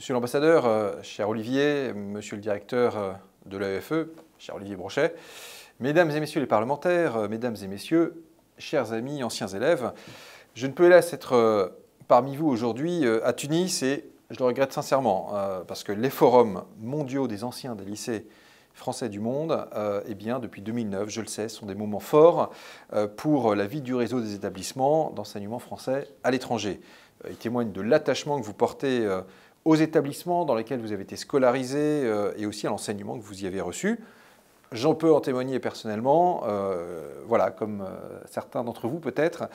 Monsieur l'ambassadeur, euh, cher Olivier, monsieur le directeur euh, de l'AEFE, cher Olivier Brochet, mesdames et messieurs les parlementaires, euh, mesdames et messieurs, chers amis, anciens élèves, je ne peux hélas être parmi vous aujourd'hui à Tunis et je le regrette sincèrement parce que les forums mondiaux des anciens des lycées français du monde, eh bien, depuis 2009, je le sais, sont des moments forts pour la vie du réseau des établissements d'enseignement français à l'étranger. ils témoignent de l'attachement que vous portez aux établissements dans lesquels vous avez été scolarisé euh, et aussi à l'enseignement que vous y avez reçu. J'en peux en témoigner personnellement, euh, voilà, comme euh, certains d'entre vous peut-être,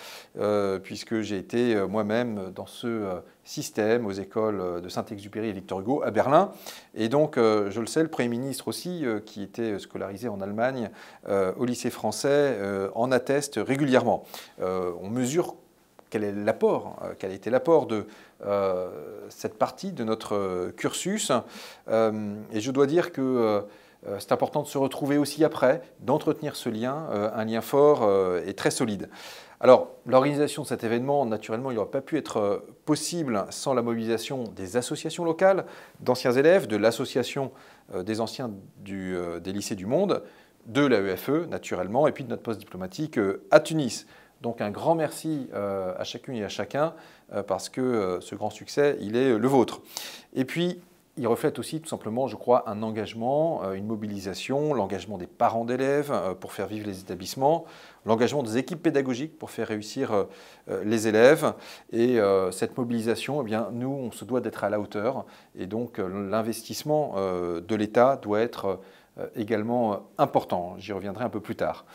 puisque j'ai été moi-même dans ce système aux écoles de Saint-Exupéry et Victor Hugo à Berlin. Et donc, je le sais, le Premier ministre aussi, qui était scolarisé en Allemagne au lycée français, en atteste régulièrement. on mesure quel est l'apport, euh, quel a été l'apport de euh, cette partie de notre euh, cursus. et je dois dire que c'est important de se retrouver aussi après, d'entretenir ce lien, un lien fort et très solide. Alors, l'organisation de cet événement, naturellement, il n'aurait pas pu être possible sans la mobilisation des associations locales, d'anciens élèves, de l'association des anciens des lycées du monde, de l'AEFE, naturellement, et puis de notre poste diplomatique à Tunis. Donc un grand merci euh, à chacune et à chacun euh, parce que euh, ce grand succès, il est le vôtre. Et puis, il reflète aussi tout simplement, je crois, un engagement, une mobilisation, l'engagement des parents d'élèves pour faire vivre les établissements, l'engagement des équipes pédagogiques pour faire réussir les élèves. Et cette mobilisation, eh bien, nous, on se doit d'être à la hauteur. Et donc, l'investissement de l'État doit être également important. J'y reviendrai un peu plus tard.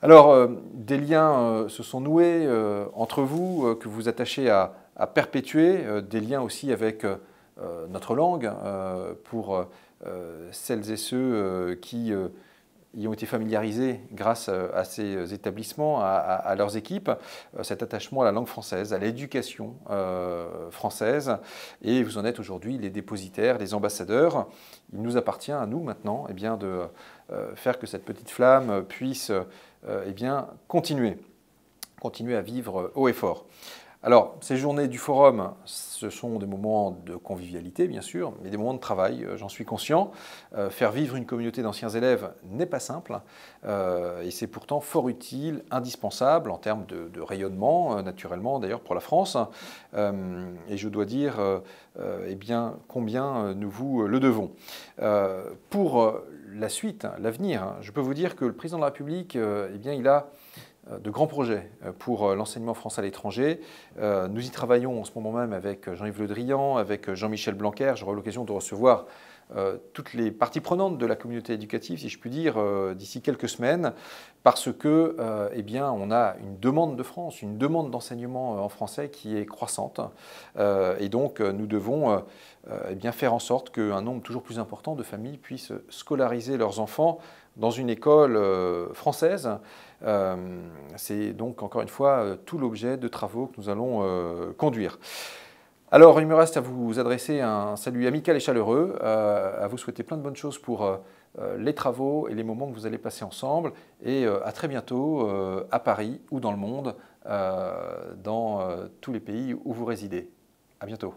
Alors, euh, des liens euh, se sont noués euh, entre vous, que vous attachez à perpétuer, des liens aussi avec notre langue, pour celles et ceux qui ils ont été familiarisés grâce euh, à ces euh, établissements, à, leurs équipes, euh, cet attachement à la langue française, à l'éducation française, et vous en êtes aujourd'hui les dépositaires, les ambassadeurs. Il nous appartient à nous maintenant eh bien, de faire que cette petite flamme puisse eh bien, continuer, continuer à vivre haut et fort. Alors, ces journées du forum, ce sont des moments de convivialité, bien sûr, mais des moments de travail, euh, j'en suis conscient. Euh, faire vivre une communauté d'anciens élèves n'est pas simple, euh, et c'est pourtant fort utile, indispensable en termes de, rayonnement, naturellement d'ailleurs pour la France. et je dois dire, eh bien, combien nous vous le devons. pour la suite, l'avenir, je peux vous dire que le président de la République, eh bien, il a euh, de grands projets euh, pour euh, l'enseignement français à l'étranger. Nous y travaillons en ce moment même avec Jean-Yves Le Drian, avec Jean-Michel Blanquer. J'aurai l'occasion de recevoir euh, toutes les parties prenantes de la communauté éducative, si je puis dire, euh, d'ici quelques semaines, parce que, euh, eh bien, on a une demande de France, une demande d'enseignement en français qui est croissante, et donc nous devons eh bien, faire en sorte qu'un nombre toujours plus important de familles puissent scolariser leurs enfants dans une école française. C'est donc encore une fois tout l'objet de travaux que nous allons conduire. Alors, il me reste à vous adresser un salut amical et chaleureux, euh, à vous souhaiter plein de bonnes choses pour euh, euh, les travaux et les moments que vous allez passer ensemble, et à très bientôt à Paris ou dans le monde, dans tous les pays où vous résidez. À bientôt.